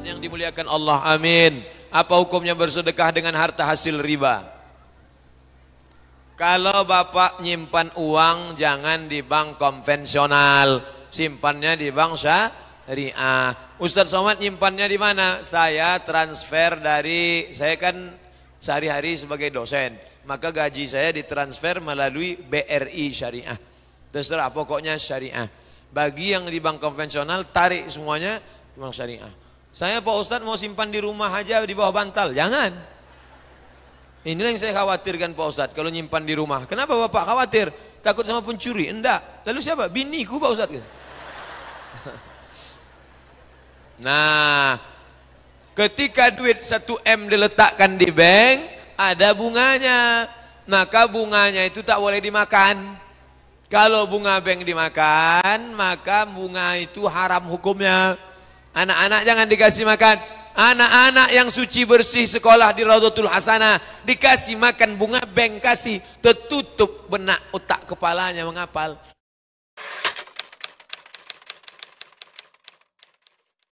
Ustaz yang dimuliakan Allah, amin. Apa hukumnya bersedekah dengan harta hasil riba? Kalau Bapak nyimpan uang jangan di bank konvensional, simpannya di bank syariah. Ustaz Somad nyimpannya di mana? Saya transfer dari saya kan sehari-hari sebagai dosen, maka gaji saya ditransfer melalui BRI syariah. Terserah pokoknya syariah. Bagi yang di bank konvensional tarik semuanya bank syariah. Saya Pak Ustadz mau simpan di rumah aja di bawah bantal. Jangan. Inilah yang saya khawatirkan Pak Ustadz kalau nyimpan di rumah. Kenapa Bapak khawatir? Takut sama pencuri? Enggak. Lalu siapa? Biniku Pak Ustadz. Gitu. nah, ketika duit 1M diletakkan di bank, ada bunganya. Maka bunganya itu tak boleh dimakan. Kalau bunga bank dimakan, maka bunga itu haram hukumnya. Anak-anak jangan dikasih makan. Anak-anak yang suci bersih sekolah di Raudatul Hasanah dikasih makan bunga Bengkasi. tertutup benak otak kepalanya mengapal.